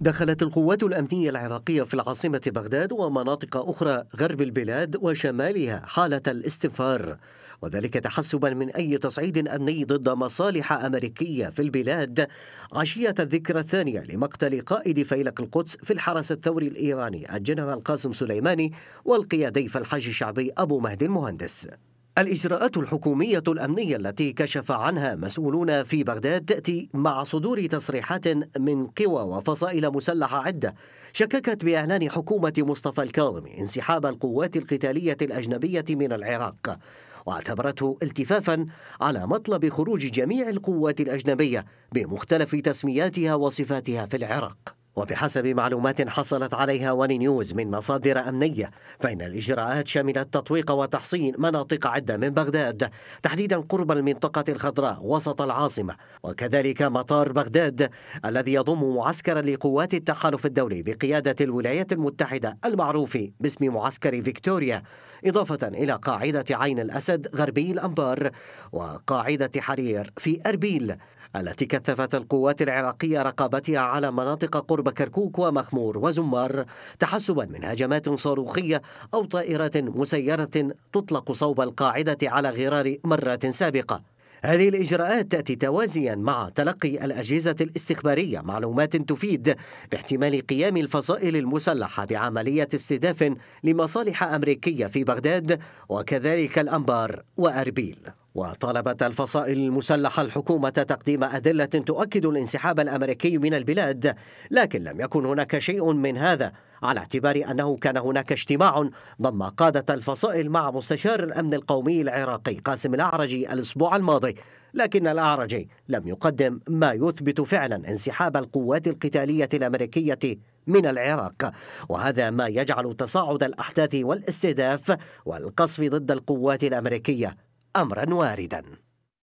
دخلت القوات الأمنية العراقية في العاصمة بغداد ومناطق أخرى غرب البلاد وشمالها حالة الاستنفار وذلك تحسبا من أي تصعيد أمني ضد مصالح أمريكية في البلاد عشية الذكرى الثانية لمقتل قائد فيلق القدس في الحرس الثوري الإيراني الجنرال قاسم سليماني والقيادي في الحج الشعبي أبو مهدي المهندس الإجراءات الحكومية الأمنية التي كشف عنها مسؤولون في بغداد تأتي مع صدور تصريحات من قوى وفصائل مسلحة عدة شككت بإعلان حكومة مصطفى الكاظمي انسحاب القوات القتالية الأجنبية من العراق واعتبرته التفافا على مطلب خروج جميع القوات الأجنبية بمختلف تسمياتها وصفاتها في العراق وبحسب معلومات حصلت عليها ون نيوز من مصادر أمنية فإن الإجراءات شملت تطويق وتحصين مناطق عدة من بغداد تحديدا قرب المنطقة الخضراء وسط العاصمة وكذلك مطار بغداد الذي يضم معسكرا لقوات التحالف الدولي بقيادة الولايات المتحدة المعروف باسم معسكر فيكتوريا إضافة إلى قاعدة عين الأسد غربي الأنبار وقاعدة حرير في أربيل التي كثفت القوات العراقية رقابتها على مناطق قرب بكركوك ومخمور وزمار تحسبا من هجمات صاروخية أو طائرات مسيرة تطلق صوب القاعدة على غرار مرات سابقة هذه الإجراءات تأتي توازيا مع تلقي الأجهزة الاستخبارية معلومات تفيد باحتمال قيام الفصائل المسلحة بعملية استهداف لمصالح أمريكية في بغداد وكذلك الأنبار وأربيل وطالبت الفصائل المسلحة الحكومة تقديم أدلة تؤكد الانسحاب الأمريكي من البلاد لكن لم يكن هناك شيء من هذا على اعتبار أنه كان هناك اجتماع ضم قادة الفصائل مع مستشار الأمن القومي العراقي قاسم الأعرجي الأسبوع الماضي لكن الأعرجي لم يقدم ما يثبت فعلا انسحاب القوات القتالية الأمريكية من العراق وهذا ما يجعل تصاعد الأحداث والاستهداف والقصف ضد القوات الأمريكية امرا واردا